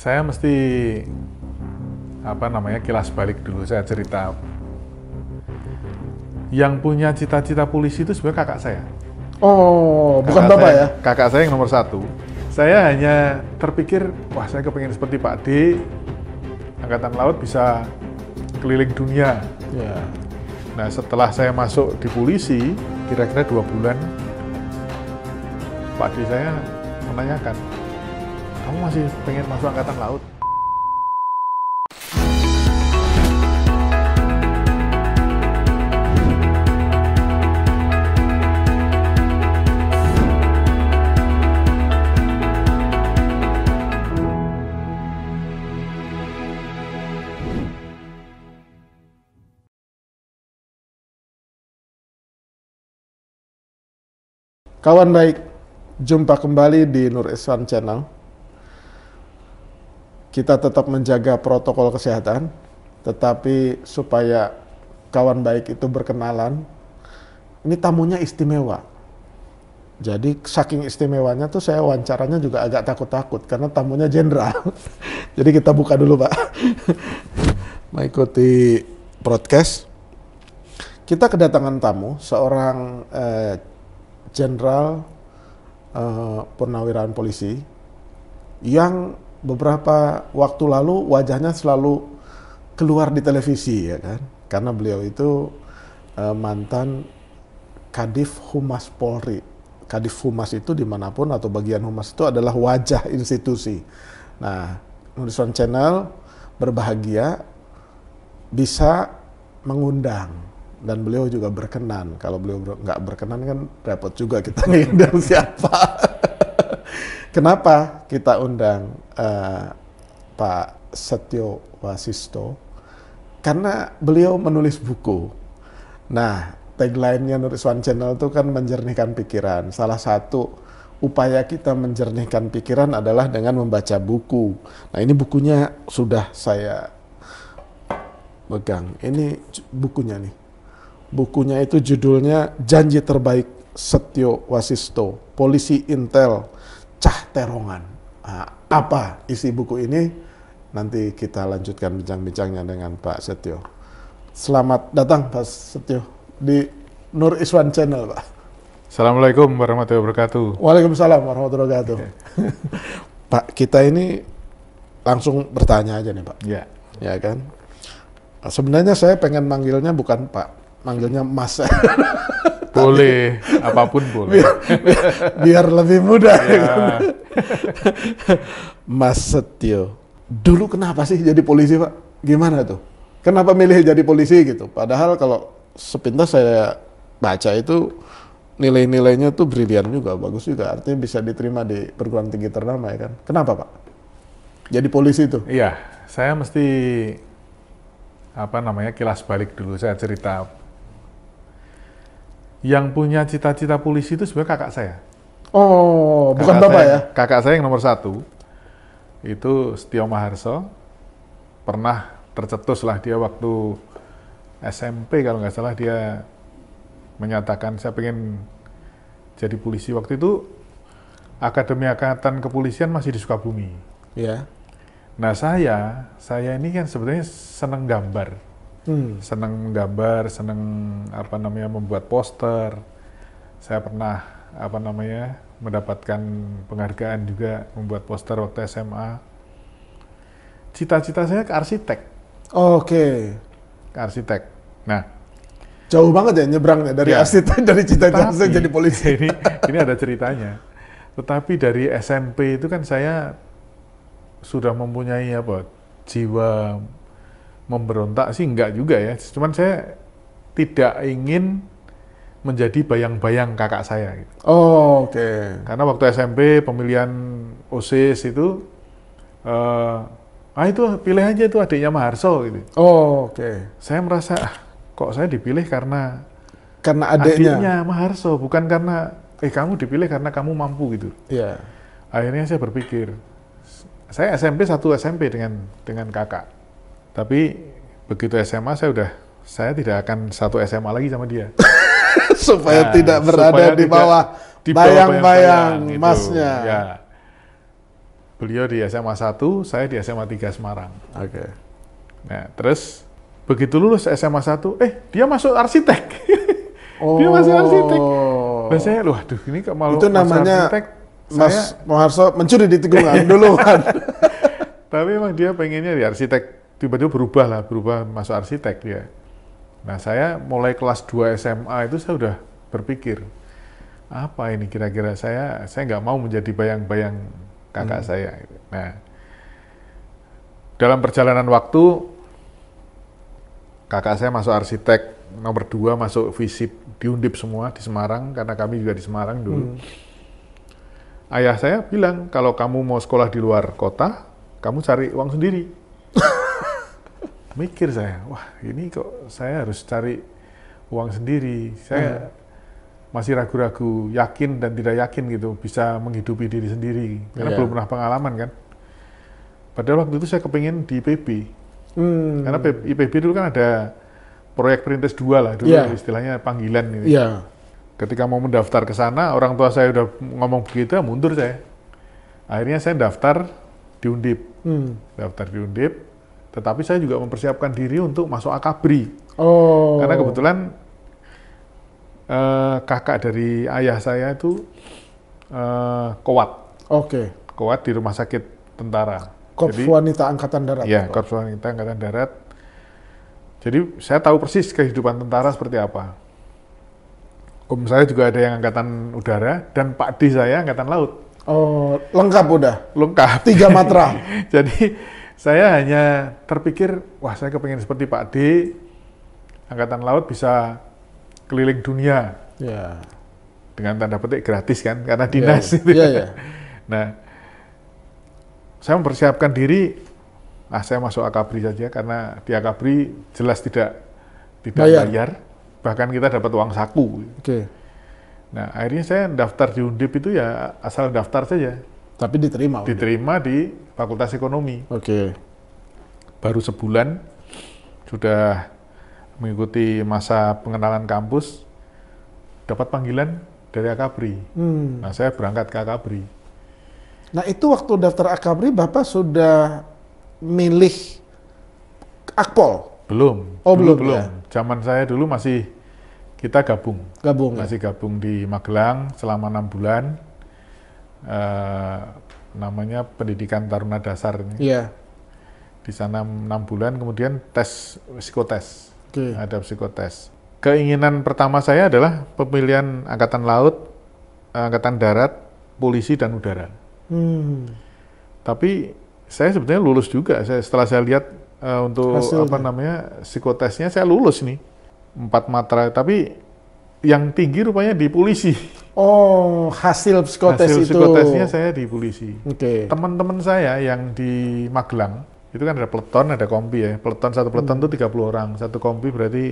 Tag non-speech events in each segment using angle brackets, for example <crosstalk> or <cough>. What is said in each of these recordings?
saya mesti apa namanya kilas balik dulu saya cerita yang punya cita-cita polisi itu sebenarnya kakak saya oh kakak bukan bapak ya kakak saya yang nomor satu saya hanya terpikir wah saya kepengen seperti Pak D angkatan laut bisa keliling dunia ya nah setelah saya masuk di polisi kira-kira dua bulan Pak D saya menanyakan kamu masih pengen masuk angkatan laut? Kawan baik, jumpa kembali di Nur Islam Channel kita tetap menjaga protokol kesehatan, tetapi supaya kawan baik itu berkenalan, ini tamunya istimewa. Jadi saking istimewanya tuh saya wawancaranya juga agak takut-takut karena tamunya jenderal. <laughs> Jadi kita buka dulu Pak. <laughs> Mengikuti broadcast. Kita kedatangan tamu, seorang eh, jenderal eh, eh, purnawirawan polisi yang beberapa waktu lalu wajahnya selalu keluar di televisi ya kan karena beliau itu uh, mantan Kadif Humas Polri Kadif Humas itu dimanapun atau bagian Humas itu adalah wajah institusi nah Nudison Channel berbahagia bisa mengundang dan beliau juga berkenan kalau beliau nggak berkenan kan repot juga kita <laughs> ngundang siapa Kenapa kita undang uh, Pak Setio Wasisto? Karena beliau menulis buku. Nah, tagline-nya One Channel itu kan menjernihkan pikiran. Salah satu upaya kita menjernihkan pikiran adalah dengan membaca buku. Nah, ini bukunya sudah saya pegang. Ini bukunya nih. Bukunya itu judulnya Janji Terbaik Setio Wasisto, Polisi Intel cah terongan. Nah, apa isi buku ini? Nanti kita lanjutkan bincang-bincangnya dengan Pak Setio. Selamat datang Pak Setio di Nur Iswan Channel Pak. Assalamualaikum warahmatullahi wabarakatuh. Waalaikumsalam warahmatullahi wabarakatuh. Okay. <laughs> Pak, kita ini langsung bertanya aja nih Pak. Iya. Yeah. Ya kan? Sebenarnya saya pengen manggilnya bukan Pak, manggilnya Mas. <laughs> boleh, apapun boleh. Biar, biar, lebih mudah. Ya. <laughs> Mas Setio, dulu kenapa sih jadi polisi Pak? Gimana tuh? Kenapa milih jadi polisi gitu? Padahal kalau sepintas saya baca itu nilai-nilainya tuh brilian juga, bagus juga. Artinya bisa diterima di perguruan tinggi ternama ya kan? Kenapa Pak? Jadi polisi itu? Iya, saya mesti apa namanya kilas balik dulu saya cerita yang punya cita-cita polisi itu sebenarnya kakak saya. Oh, kakak bukan bapak ya? Kakak saya yang nomor satu itu Setio Maharso pernah tercetus lah dia waktu SMP kalau nggak salah dia menyatakan saya pengen jadi polisi waktu itu Akademi Angkatan Kepolisian masih di Sukabumi. Iya. Yeah. Nah saya, saya ini kan sebetulnya seneng gambar hmm. seneng gambar, seneng apa namanya membuat poster. Saya pernah apa namanya mendapatkan penghargaan juga membuat poster waktu SMA. Cita-cita saya ke arsitek. Oke. Okay. arsitek. Nah, jauh banget ya nyebrangnya dari ya. arsitek <laughs> dari cita-cita saya jadi polisi. <laughs> Ini ini ada ceritanya. Tetapi dari SMP itu kan saya sudah mempunyai apa jiwa memberontak sih enggak juga ya. Cuman saya tidak ingin menjadi bayang-bayang kakak saya. Gitu. Oh, oke. Okay. Karena waktu SMP pemilihan OSIS itu, uh, ah itu pilih aja itu adiknya Maharso gitu. Oh, oke. Okay. Saya merasa ah, kok saya dipilih karena karena adiknya. adiknya Maharso, bukan karena eh kamu dipilih karena kamu mampu gitu. Iya. Yeah. Akhirnya saya berpikir, saya SMP satu SMP dengan dengan kakak tapi begitu SMA saya udah saya tidak akan satu SMA lagi sama dia. <laughs> supaya nah, tidak berada supaya di bawah bayang-bayang gitu. masnya. Ya. Beliau di SMA 1, saya di SMA 3 Semarang. Oke. Okay. Ya, nah, terus begitu lulus SMA 1, eh dia masuk arsitek. oh. <laughs> dia masuk arsitek. Dan oh. saya loh aduh ini kok malu Itu namanya arsitek, Mas saya... Moharso mencuri di tikungan <laughs> duluan. Tapi emang dia pengennya di arsitek tiba-tiba berubah lah, berubah masuk arsitek ya. Nah saya mulai kelas 2 SMA itu saya sudah berpikir, apa ini kira-kira saya, saya nggak mau menjadi bayang-bayang kakak hmm. saya. Nah, dalam perjalanan waktu, kakak saya masuk arsitek, nomor dua masuk visip, diundip semua di Semarang, karena kami juga di Semarang dulu. Hmm. Ayah saya bilang, kalau kamu mau sekolah di luar kota, kamu cari uang sendiri. <laughs> mikir saya, wah ini kok saya harus cari uang sendiri. Saya hmm. masih ragu-ragu, yakin dan tidak yakin gitu bisa menghidupi diri sendiri karena yeah. belum pernah pengalaman kan. Padahal waktu itu saya kepingin di IPB. Hmm. Karena IPB dulu kan ada proyek perintis dua lah dulu yeah. istilahnya panggilan gitu. Yeah. Ketika mau mendaftar ke sana, orang tua saya udah ngomong begitu, mundur saya. Akhirnya saya daftar di Undip. Hmm. Daftar di Undip, tetapi saya juga mempersiapkan diri untuk masuk akabri. Oh. Karena kebetulan uh, kakak dari ayah saya itu uh, kowat. Oke. Okay. Kowat di rumah sakit tentara. Korps Jadi, Wanita Angkatan Darat. Iya, Korps Wanita Angkatan Darat. Jadi saya tahu persis kehidupan tentara seperti apa. Om um saya juga ada yang angkatan udara dan Pak Di saya angkatan laut. Oh, lengkap udah. Lengkap. Tiga matra. <laughs> Jadi saya hanya terpikir, wah saya kepengen seperti Pak D, Angkatan Laut bisa keliling dunia. Yeah. Dengan tanda petik gratis kan, karena ya, dinas. Yeah. Gitu. Yeah, yeah. <laughs> nah, saya mempersiapkan diri, ah saya masuk Akabri saja, karena di Akabri jelas tidak tidak bayar. bayar. Bahkan kita dapat uang saku. Okay. Nah, akhirnya saya daftar di Undip itu ya asal daftar saja tapi diterima. Diterima di Fakultas Ekonomi. Oke. Baru sebulan sudah mengikuti masa pengenalan kampus dapat panggilan dari Akabri. Hmm. Nah, saya berangkat ke Akabri. Nah, itu waktu daftar Akabri Bapak sudah milih Akpol? Belum. Oh, dulu, belum. Belum. Ya? Zaman saya dulu masih kita gabung. Gabung. Ya? Masih ya? gabung di Magelang selama enam bulan uh, namanya pendidikan taruna dasar ini. Iya. Di sana enam bulan, kemudian tes psikotes. Okay. Ada psikotes. Keinginan pertama saya adalah pemilihan angkatan laut, angkatan darat, polisi dan udara. Hmm. Tapi saya sebetulnya lulus juga. Saya setelah saya lihat uh, untuk Hasilnya. apa namanya psikotesnya saya lulus nih empat matra. Tapi yang tinggi rupanya di polisi. Oh, hasil psikotes hasil itu. Hasil psikotesnya saya di polisi. Oke. Okay. Teman-teman saya yang di Magelang, itu kan ada peleton, ada kompi ya. Peleton satu peleton itu hmm. 30 orang, satu kompi berarti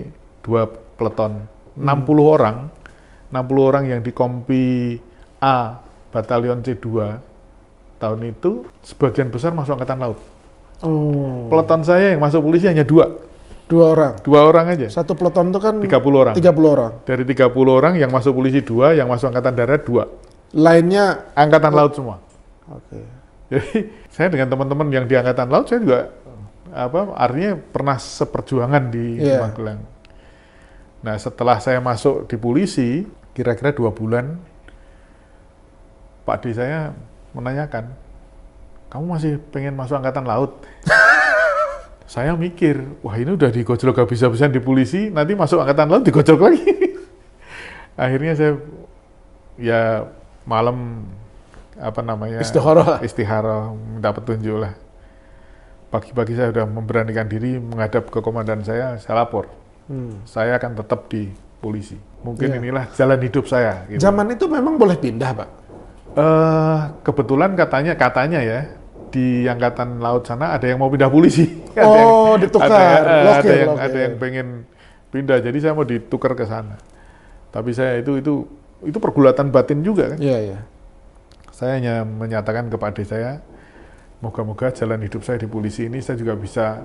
dua peleton. Hmm. puluh orang. 60 orang yang di kompi A batalion C2 tahun itu sebagian besar masuk angkatan laut. Oh. Peleton saya yang masuk polisi hanya dua. Dua orang. Dua orang aja. Satu peleton itu kan 30 orang. 30 orang. Dari 30 orang yang masuk polisi dua, yang masuk angkatan darat dua. Lainnya angkatan laut semua. Oke. Okay. Jadi <laughs> saya dengan teman-teman yang di angkatan laut saya juga apa artinya pernah seperjuangan di yeah. Magelang. Nah, setelah saya masuk di polisi, kira-kira dua bulan, Pak D saya menanyakan, kamu masih pengen masuk angkatan laut? <laughs> saya mikir, wah ini udah digojlok habis-habisan di polisi, nanti masuk angkatan laut digojlok lagi. <laughs> Akhirnya saya ya malam apa namanya istihara, istihara minta petunjuk lah. Pagi-pagi saya sudah memberanikan diri menghadap ke komandan saya, saya lapor. Hmm. Saya akan tetap di polisi. Mungkin yeah. inilah jalan hidup saya. Gitu. Zaman itu memang boleh pindah, Pak. Uh, kebetulan katanya katanya ya di angkatan laut sana ada yang mau pindah polisi. Oh, <laughs> ada yang, oh, ditukar. Ada, yang, ada yang ada yang pengen pindah. Jadi saya mau ditukar ke sana. Tapi saya itu itu itu pergulatan batin juga kan. Iya, yeah, iya. Saya hanya menyatakan kepada saya, moga-moga jalan hidup saya di polisi ini saya juga bisa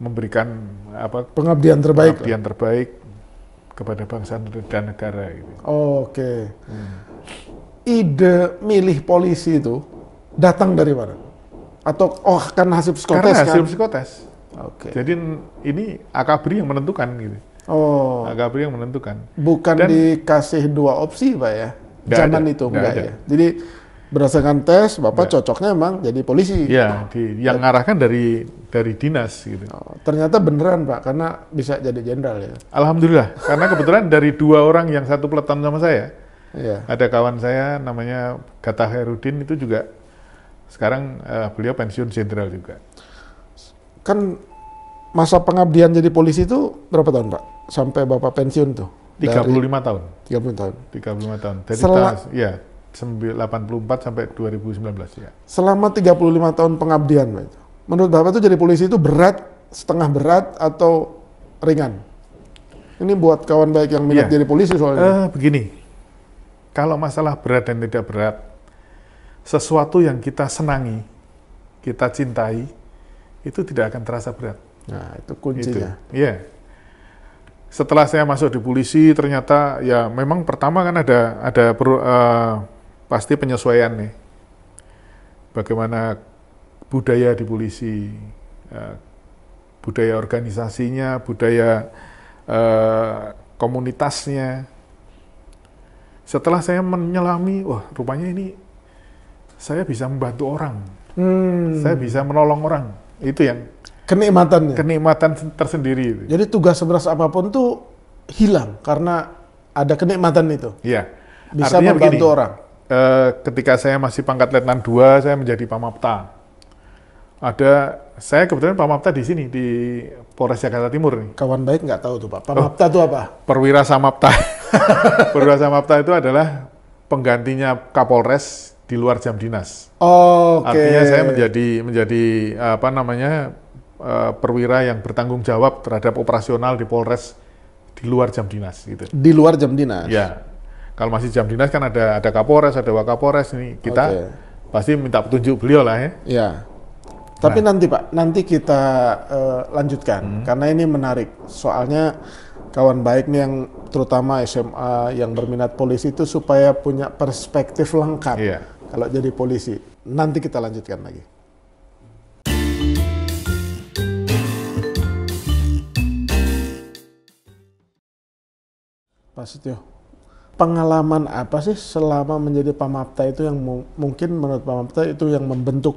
memberikan apa pengabdian terbaik pengabdian terbaik kepada bangsa dan negara gitu. Oke. Okay. Hmm. Ide milih polisi itu datang dari mana? Atau oh karena hasil psikotes Karena hasil kan? psikotes. Oke. Okay. Jadi ini akabri yang menentukan gitu. Oh. Akabri yang menentukan. Bukan Dan, dikasih dua opsi Pak ya? Jangan itu enggak enggak ya? Jadi berdasarkan tes bapak enggak. cocoknya emang jadi polisi. Iya, di, yang ya. ngarahkan dari dari dinas gitu. Oh, ternyata beneran pak, karena bisa jadi jenderal ya. Alhamdulillah, karena kebetulan dari dua orang yang satu peleton sama saya, iya. ada kawan saya namanya Gatah Herudin itu juga sekarang uh, beliau pensiun jenderal juga. Kan masa pengabdian jadi polisi itu berapa tahun, Pak? Sampai Bapak pensiun tuh? 35 dari, tahun. 30 tahun. 35 tahun. Dari Sel tahun, ya, 84 sampai 2019 ya. Selama 35 tahun pengabdian, Pak. Menurut Bapak itu jadi polisi itu berat, setengah berat atau ringan? Ini buat kawan baik yang minat ya. jadi polisi soalnya. Uh, begini, kalau masalah berat dan tidak berat, sesuatu yang kita senangi, kita cintai, itu tidak akan terasa berat. Nah, itu kuncinya. Iya. Yeah. Setelah saya masuk di polisi, ternyata ya memang pertama kan ada ada per, uh, eh, pasti penyesuaian nih. Bagaimana budaya di polisi, uh, budaya organisasinya, budaya uh, komunitasnya. Setelah saya menyelami, wah rupanya ini saya bisa membantu orang, hmm. saya bisa menolong orang. Itu yang kenikmatannya. Kenikmatan tersendiri. Itu. Jadi tugas seberas apapun tuh hilang karena ada kenikmatan itu. Iya. Bisa Artinya membantu begini, orang. E, ketika saya masih pangkat letnan 2, saya menjadi pamapta. Ada saya kebetulan pamapta di sini di Polres Jakarta Timur nih. Kawan baik nggak tahu tuh Pak. Oh. Pamapta oh, apa? Perwira Samapta. <laughs> Perwira Samapta itu adalah penggantinya Kapolres di luar jam dinas. Oh, Oke. Okay. Artinya saya menjadi menjadi apa namanya eh, perwira yang bertanggung jawab terhadap operasional di Polres di luar jam dinas gitu. Di luar jam dinas. Ya. Kalau masih jam dinas kan ada ada Kapolres, ada Wakapolres ini kita okay. pasti minta petunjuk beliau lah ya. Ya. Tapi nah. nanti Pak, nanti kita uh, lanjutkan hmm. karena ini menarik. Soalnya kawan baik nih yang terutama SMA yang berminat polisi itu supaya punya perspektif lengkap. Yeah kalau jadi polisi. Nanti kita lanjutkan lagi. Pak Setio, pengalaman apa sih selama menjadi pamapta itu yang mungkin menurut pamapta itu yang membentuk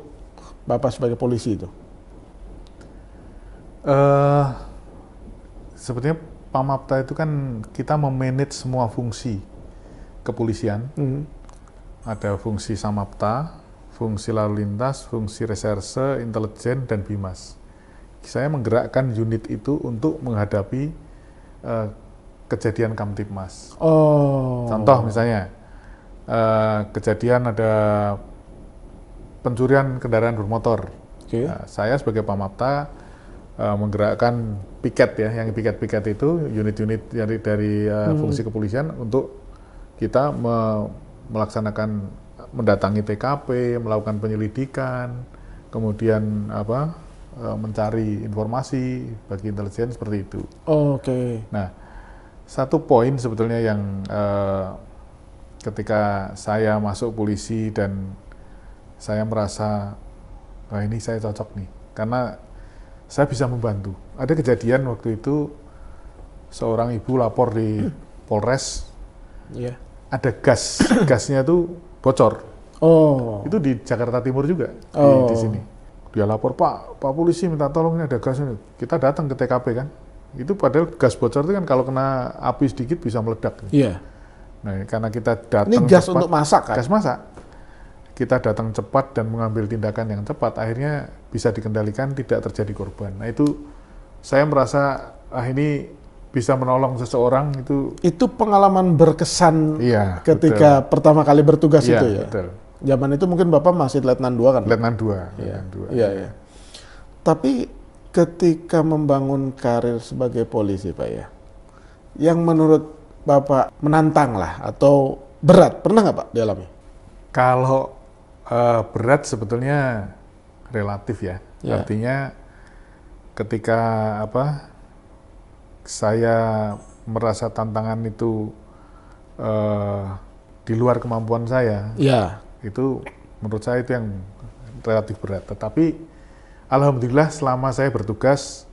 Bapak sebagai polisi itu? Uh, eh, sepertinya pamapta itu kan kita memanage semua fungsi kepolisian. Mm -hmm ada fungsi samapta, fungsi lalu lintas, fungsi reserse, intelijen, dan bimas. Saya menggerakkan unit itu untuk menghadapi uh, kejadian Kamtipmas. Oh. Contoh misalnya, uh, kejadian ada pencurian kendaraan bermotor. Okay. Nah, saya sebagai pamapta uh, menggerakkan piket ya, yang piket-piket itu unit-unit dari, dari uh, hmm. fungsi kepolisian untuk kita me melaksanakan mendatangi TKP, melakukan penyelidikan, kemudian apa e, mencari informasi bagi intelijen seperti itu. Oh, Oke. Okay. Nah, satu poin sebetulnya yang eh, ketika saya masuk polisi dan saya merasa wah ini saya cocok nih karena saya bisa membantu. Ada kejadian waktu itu seorang ibu lapor di Polres. Yeah ada gas <clears throat> gasnya tuh bocor. Oh. Itu di Jakarta Timur juga oh. di, di oh. sini. Dia lapor Pak, Pak polisi minta tolong ini ada gas ini. Kita datang ke TKP kan. Itu padahal gas bocor itu kan kalau kena api sedikit bisa meledak. Iya. Yeah. Nah karena kita datang. Ini gas cepat, untuk masak kan? Gas masak. Kita datang cepat dan mengambil tindakan yang cepat, akhirnya bisa dikendalikan, tidak terjadi korban. Nah itu saya merasa ah ini bisa menolong seseorang itu itu pengalaman berkesan iya, ketika betul. pertama kali bertugas iya, itu ya betul. zaman itu mungkin bapak masih letnan dua kan letnan dua iya letnan iya iya tapi ketika membangun karir sebagai polisi pak ya yang menurut bapak menantang lah atau berat pernah nggak pak dialami kalau uh, berat sebetulnya relatif ya yeah. artinya ketika apa saya merasa tantangan itu uh, di luar kemampuan saya, ya. itu menurut saya itu yang relatif berat. Tetapi alhamdulillah selama saya bertugas,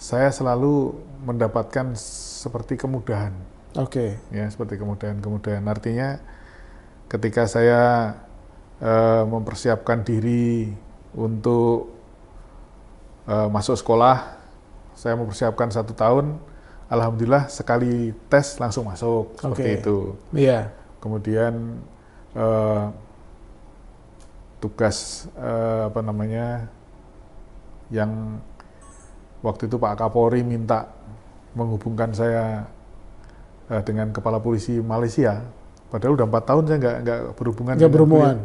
saya selalu mendapatkan seperti kemudahan. Oke. Okay. Ya seperti kemudahan-kemudahan. Artinya ketika saya uh, mempersiapkan diri untuk uh, masuk sekolah saya mempersiapkan satu tahun, alhamdulillah sekali tes langsung masuk seperti itu. Iya. Yeah. Kemudian uh, tugas uh, apa namanya yang waktu itu Pak Kapolri minta menghubungkan saya uh, dengan kepala polisi Malaysia. Padahal udah empat tahun saya nggak nggak berhubungan. Nggak berhubungan.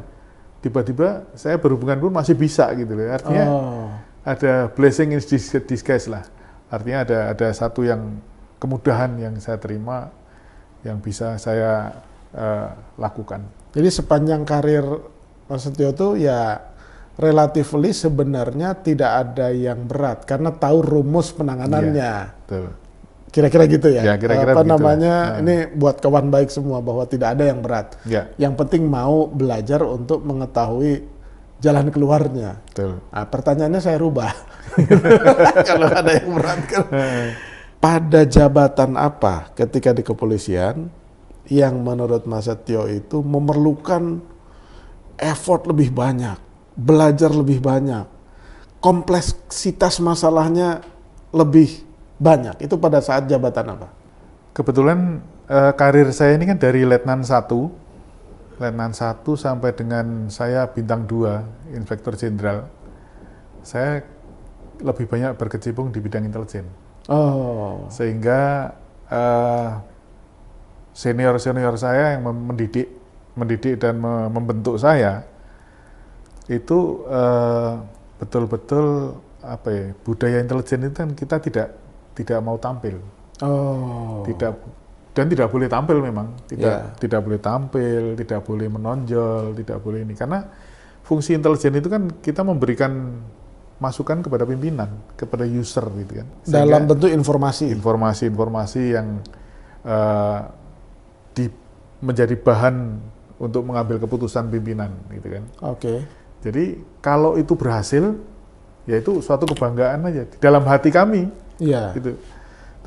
Tiba-tiba saya berhubungan pun masih bisa gitu loh. Artinya oh. ada blessing in disguise lah. Artinya ada ada satu yang kemudahan yang saya terima yang bisa saya uh, lakukan. Jadi sepanjang karir Mas Setio itu ya relatively sebenarnya tidak ada yang berat karena tahu rumus penanganannya. Ya, Kira-kira gitu ya. ya kira -kira Apa namanya? Nah. Ini buat kawan baik semua bahwa tidak ada yang berat. Ya. Yang penting mau belajar untuk mengetahui jalan keluarnya. Betul. Nah, pertanyaannya saya rubah. <laughs> Kalau ada yang beratkan. <laughs> Pada jabatan apa ketika di kepolisian yang menurut Mas Setio itu memerlukan effort lebih banyak, belajar lebih banyak, kompleksitas masalahnya lebih banyak. Itu pada saat jabatan apa? Kebetulan eh, karir saya ini kan dari letnan 1 Letnan 1 sampai dengan saya bintang 2, Inspektur Jenderal, saya lebih banyak berkecimpung di bidang intelijen. Oh. Sehingga senior eh, senior-senior saya yang mendidik, mendidik dan membentuk saya itu betul eh, betul-betul apa ya budaya intelijen itu kan kita tidak tidak mau tampil. Oh. Tidak dan tidak boleh tampil memang tidak yeah. tidak boleh tampil tidak boleh menonjol tidak boleh ini karena fungsi intelijen itu kan kita memberikan masukan kepada pimpinan kepada user gitu kan Sehingga dalam bentuk informasi informasi informasi yang uh, di menjadi bahan untuk mengambil keputusan pimpinan gitu kan oke okay. jadi kalau itu berhasil ya itu suatu kebanggaan aja di dalam hati kami yeah. gitu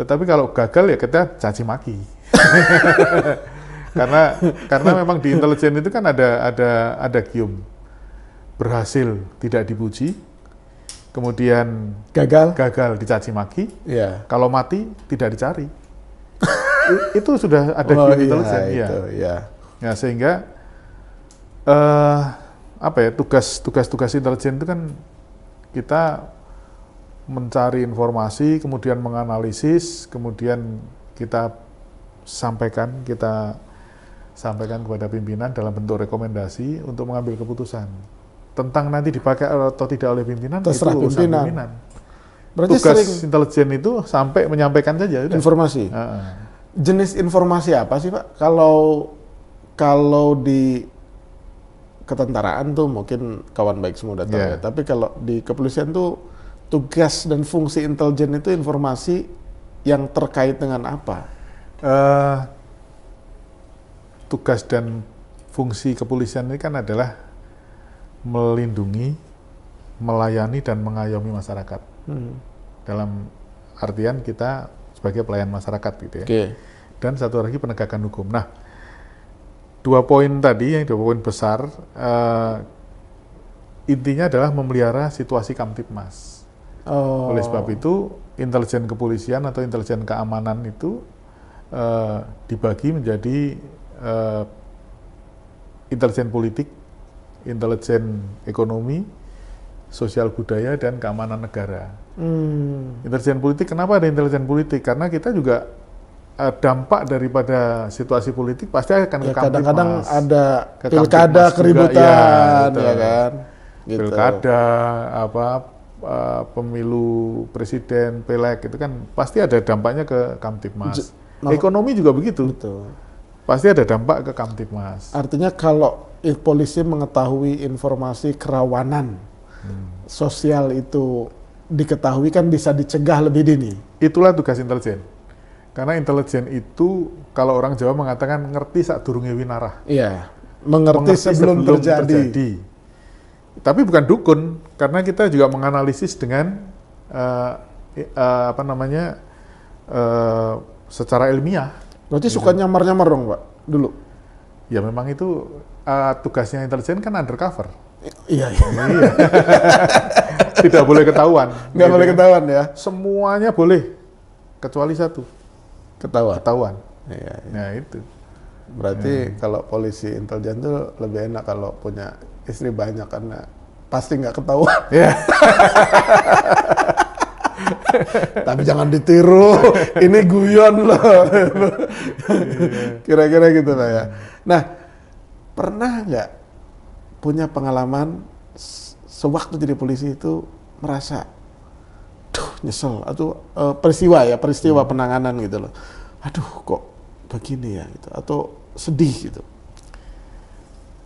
tetapi kalau gagal ya kita caci maki <laughs> karena karena memang di intelijen itu kan ada ada ada gium berhasil tidak dipuji kemudian gagal gagal dicaci maki yeah. kalau mati tidak dicari itu sudah ada oh, gium iya, intelijen iya. Itu, ya ya sehingga uh, apa ya tugas tugas tugas intelijen itu kan kita mencari informasi kemudian menganalisis kemudian kita sampaikan, kita sampaikan kepada pimpinan dalam bentuk rekomendasi untuk mengambil keputusan. Tentang nanti dipakai atau tidak oleh pimpinan, Terserah itu pimpinan. pimpinan. Berarti Tugas intelijen itu sampai menyampaikan saja. Udah. Informasi. Uh -uh. Jenis informasi apa sih Pak? Kalau kalau di ketentaraan tuh mungkin kawan baik semua datang yeah. ya. Tapi kalau di kepolisian tuh tugas dan fungsi intelijen itu informasi yang terkait dengan apa? uh, tugas dan fungsi kepolisian ini kan adalah melindungi, melayani dan mengayomi masyarakat. Hmm. Dalam artian kita sebagai pelayan masyarakat gitu ya. Okay. Dan satu lagi penegakan hukum. Nah, dua poin tadi yang dua poin besar uh, intinya adalah memelihara situasi Kamtipmas. Oh. Oleh sebab itu intelijen kepolisian atau intelijen keamanan itu uh, dibagi menjadi uh, intelijen politik, intelijen ekonomi, sosial budaya, dan keamanan negara. Hmm. Intelijen politik, kenapa ada intelijen politik? Karena kita juga eh, dampak daripada situasi politik pasti akan ya, ke Kadang-kadang ada ke pilkada iya, keributan, ya, ya kan? Gitu. Pilkada, apa pemilu presiden, pileg itu kan pasti ada dampaknya ke Kamtipmas. Ekonomi juga begitu. Betul. Pasti ada dampak ke Kamtipmas. Artinya kalau polisi mengetahui informasi kerawanan hmm. sosial itu diketahui kan bisa dicegah lebih dini. Itulah tugas intelijen. Karena intelijen itu kalau orang Jawa mengatakan ngerti saat durungnya winarah. Iya, mengerti, mengerti sebelum, sebelum terjadi. terjadi. Tapi bukan dukun karena kita juga menganalisis dengan uh, uh, apa namanya eh, secara ilmiah. Berarti gitu. suka nyamar-nyamar dong, Pak, dulu? Ya memang itu uh, tugasnya intelijen kan undercover. I iya, iya. iya. <laughs> Tidak boleh ketahuan. Nggak gitu. boleh kan. ketahuan ya? Semuanya boleh, kecuali satu. Ketahuan? Ketahuan. Iya, iya. Nah itu. Berarti nah. kalau polisi intelijen itu lebih enak kalau punya istri banyak karena pasti nggak ketahuan. Iya. <laughs> Tapi jangan ditiru. Ini guyon loh. Kira-kira gitu lah ya. Nah, pernah nggak punya pengalaman sewaktu jadi polisi itu merasa duh nyesel atau e, peristiwa ya peristiwa hmm. penanganan gitu loh aduh kok begini ya gitu atau sedih gitu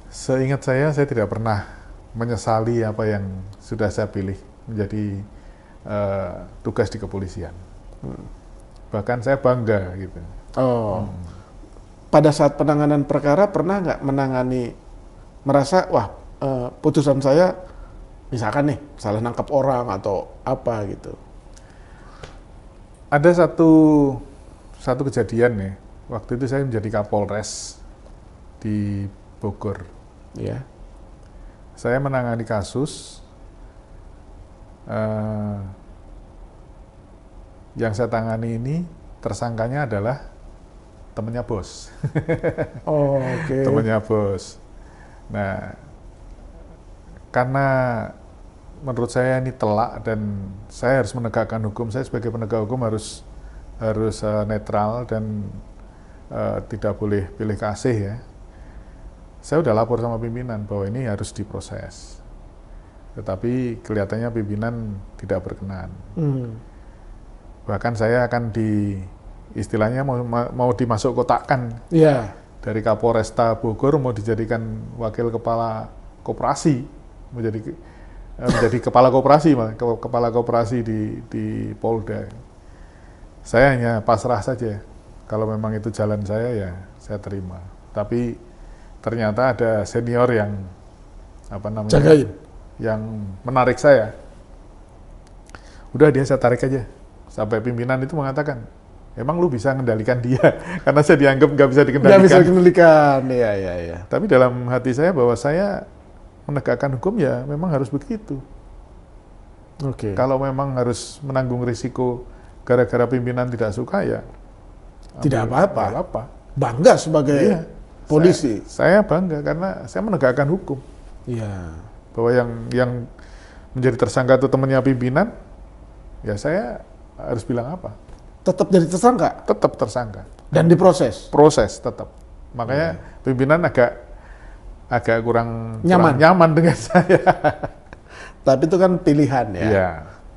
seingat saya saya tidak pernah menyesali apa yang sudah saya pilih menjadi uh, tugas di kepolisian. Hmm. Bahkan saya bangga gitu. Oh. Hmm. Pada saat penanganan perkara pernah nggak menangani merasa wah uh, putusan saya misalkan nih salah nangkap orang atau apa gitu. Ada satu satu kejadian nih. Ya. Waktu itu saya menjadi Kapolres di Bogor. Ya. Saya menangani kasus Eh, yang saya tangani ini tersangkanya adalah temennya bos. <laughs> oh, oke. Okay. Temennya bos. Nah, karena menurut saya ini telak dan saya harus menegakkan hukum. Saya sebagai penegak hukum harus harus uh, netral dan uh, tidak boleh pilih kasih ya. Saya sudah lapor sama pimpinan bahwa ini harus diproses tetapi kelihatannya pimpinan tidak berkenan. Hmm. Bahkan saya akan di istilahnya mau mau dimasuk kotakan Yeah. Dari Kapolresta Bogor mau dijadikan wakil kepala koperasi, menjadi eh, menjadi kepala koperasi kepala koperasi di di Polda. Saya hanya pasrah saja. Kalau memang itu jalan saya ya saya terima. Tapi ternyata ada senior yang apa namanya? Jagain yang menarik saya. Udah dia saya tarik aja. Sampai pimpinan itu mengatakan, emang lu bisa mengendalikan dia? <laughs> Karena saya dianggap nggak bisa dikendalikan. Nggak bisa dikendalikan, iya, iya, iya. Tapi dalam hati saya bahwa saya menegakkan hukum ya memang harus begitu. Oke. Okay. Kalau memang harus menanggung risiko gara-gara pimpinan tidak suka ya tidak apa-apa. Apa? Bangga sebagai iya. polisi. Saya, saya bangga karena saya menegakkan hukum. Iya bahwa yang yang menjadi tersangka itu temannya pimpinan, ya saya harus bilang apa? Tetap jadi tersangka. Tetap tersangka. Dan diproses. Proses tetap. Makanya hmm. pimpinan agak agak kurang nyaman kurang nyaman dengan <laughs> saya. Tapi itu kan pilihan ya. ya.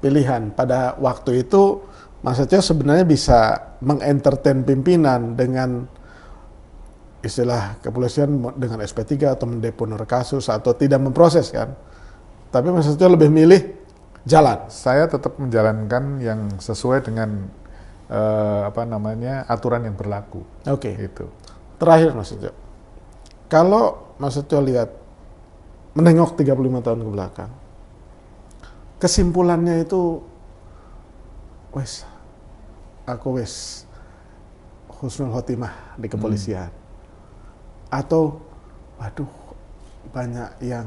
Pilihan pada waktu itu maksudnya sebenarnya bisa mengentertain pimpinan dengan istilah kepolisian dengan SP3 atau mendeponer kasus atau tidak memproses kan. Tapi Mas Setio lebih milih jalan. Saya tetap menjalankan yang sesuai dengan uh, apa namanya aturan yang berlaku. Oke. Okay. Itu. Terakhir Mas Setio. Kalau Mas Setio lihat menengok 35 tahun ke belakang. Kesimpulannya itu wes aku wes husnul khotimah di kepolisian atau aduh banyak yang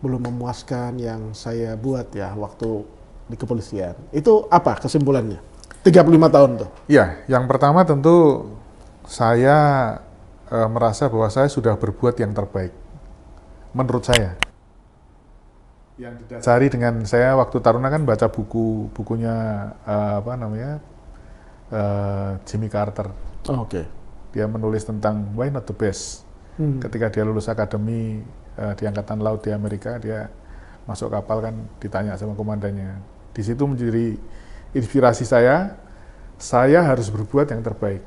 belum memuaskan yang saya buat ya waktu di kepolisian. Itu apa kesimpulannya? 35 tahun tuh. Ya, yang pertama tentu saya e, merasa bahwa saya sudah berbuat yang terbaik. Menurut saya. cari dengan saya waktu taruna kan baca buku bukunya e, apa namanya? E, Jimmy Carter. Oh, Oke. Okay dia menulis tentang why not the best. Hmm. Ketika dia lulus akademi uh, di angkatan laut di Amerika, dia masuk kapal kan ditanya sama komandannya. Di situ menjadi inspirasi saya, saya harus berbuat yang terbaik.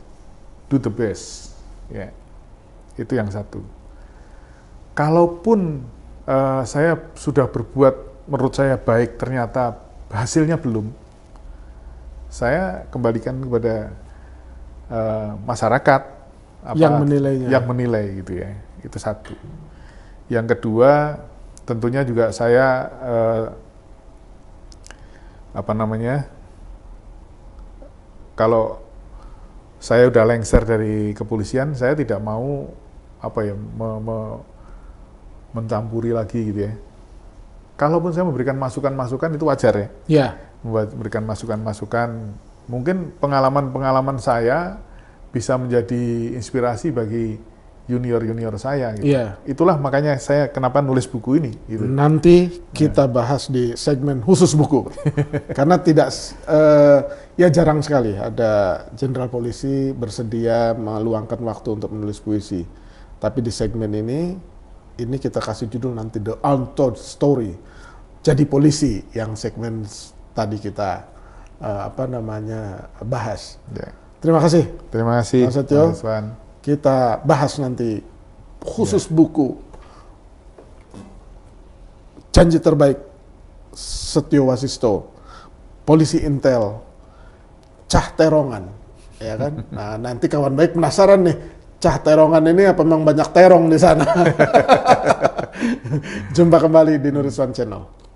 Do the best. Ya. Yeah. Itu yang satu. Kalaupun uh, saya sudah berbuat menurut saya baik, ternyata hasilnya belum. Saya kembalikan kepada uh, masyarakat apa, yang menilainya. Yang menilai gitu ya. Itu satu. Yang kedua, tentunya juga saya eh, apa namanya? Kalau saya udah lengser dari kepolisian, saya tidak mau apa ya me, me, mencampuri lagi gitu ya. Kalaupun saya memberikan masukan-masukan itu wajar ya. Iya. Yeah. Memberikan masukan-masukan, mungkin pengalaman-pengalaman saya bisa menjadi inspirasi bagi junior-junior saya. Gitu. Yeah. Itulah makanya saya kenapa nulis buku ini. Gitu. Nanti nah. kita yeah. bahas di segmen khusus buku, <laughs> karena tidak uh, ya jarang sekali ada jenderal polisi bersedia meluangkan waktu untuk menulis puisi. Tapi di segmen ini, ini kita kasih judul nanti The Untold Story. Jadi polisi yang segmen tadi kita uh, apa namanya bahas. Yeah. Terima kasih. Terima kasih. Mas Setio. Kita bahas nanti khusus ya. buku Janji Terbaik Setio Wasisto, Polisi Intel, Cah Terongan, ya kan? <laughs> Nah, nanti kawan baik penasaran nih, Cah Terongan ini apa memang banyak terong di sana? <laughs> Jumpa kembali di Nuriswan Channel.